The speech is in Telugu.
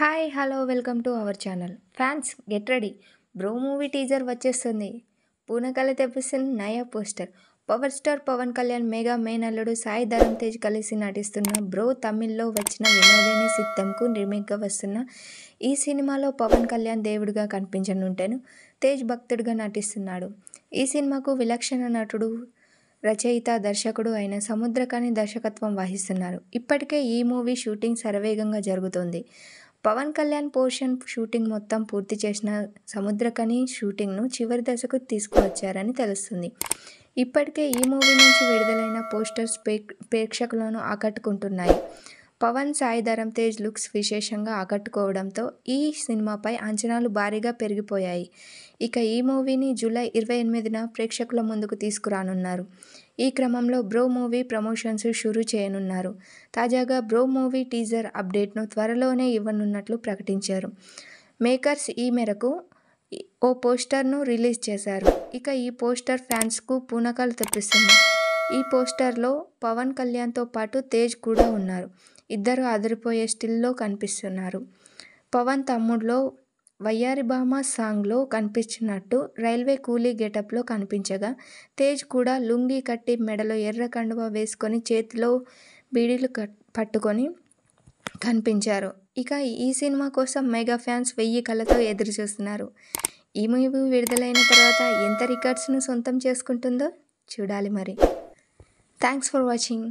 hi hello welcome to our channel fans get ready Bro movie teaser వచ్చేస్తుంది పూనకళ తెప్పిస్తున్న నయా poster power star Pawan Kalyan mega మేనల్లుడు సాయి ధరమ్ తేజ్ కలిసి నటిస్తున్న బ్రో తమిళ్లో వచ్చిన వినోదిని సిద్ధంకు రిమేక్గా వస్తున్న ఈ సినిమాలో పవన్ కళ్యాణ్ దేవుడిగా కనిపించనుంటాను తేజ్ భక్తుడిగా నటిస్తున్నాడు ఈ సినిమాకు విలక్షణ నటుడు రచయిత దర్శకుడు అయిన సముద్రకాని దర్శకత్వం వహిస్తున్నారు ఇప్పటికే ఈ మూవీ షూటింగ్ శరవేగంగా జరుగుతోంది పవన్ కళ్యాణ్ పోర్షన్ షూటింగ్ మొత్తం పూర్తి చేసిన సముద్రకని షూటింగ్ను చివరి దశకు తీసుకువచ్చారని తెలుస్తుంది ఇప్పటికే ఈ మూవీ నుంచి విడుదలైన పోస్టర్స్ ప్రేక్షకులను ఆకట్టుకుంటున్నాయి పవన్ సాయి ధరమ్ తేజ్ లుక్స్ విశేషంగా ఆకట్టుకోవడంతో ఈ సినిమాపై అంచనాలు భారీగా పెరిగిపోయాయి ఇక ఈ మూవీని జూలై ఇరవై ఎనిమిదిన ప్రేక్షకుల ముందుకు తీసుకురానున్నారు ఈ క్రమంలో బ్రో మూవీ ప్రమోషన్స్ షురూ చేయనున్నారు తాజాగా బ్రో మూవీ టీజర్ అప్డేట్ను త్వరలోనే ఇవ్వనున్నట్లు ప్రకటించారు మేకర్స్ ఈ మేరకు ఓ పోస్టర్ను రిలీజ్ చేశారు ఇక ఈ పోస్టర్ ఫ్యాన్స్కు పూనకాలు తెప్పిస్తుంది ఈ పోస్టర్లో పవన్ కళ్యాణ్తో పాటు తేజ్ కూడా ఉన్నారు ఇద్దరు అదిరిపోయే స్టిల్లో కనిపిస్తున్నారు పవన్ తమ్ముడులో వయ్యారి భామ సాంగ్లో కనిపించినట్టు రైల్వే కూలీ గెటప్లో కనిపించగా తేజ్ కూడా లుంగీ కట్టి మెడలో ఎర్ర కండువ వేసుకొని చేతిలో బీడీలు పట్టుకొని కనిపించారు ఇక ఈ సినిమా కోసం మెగా ఫ్యాన్స్ వెయ్యి కళ్ళతో ఎదురు చూస్తున్నారు ఈ మూవీ విడుదలైన తర్వాత ఎంత రికార్డ్స్ను సొంతం చేసుకుంటుందో చూడాలి మరి థ్యాంక్స్ ఫర్ వాచింగ్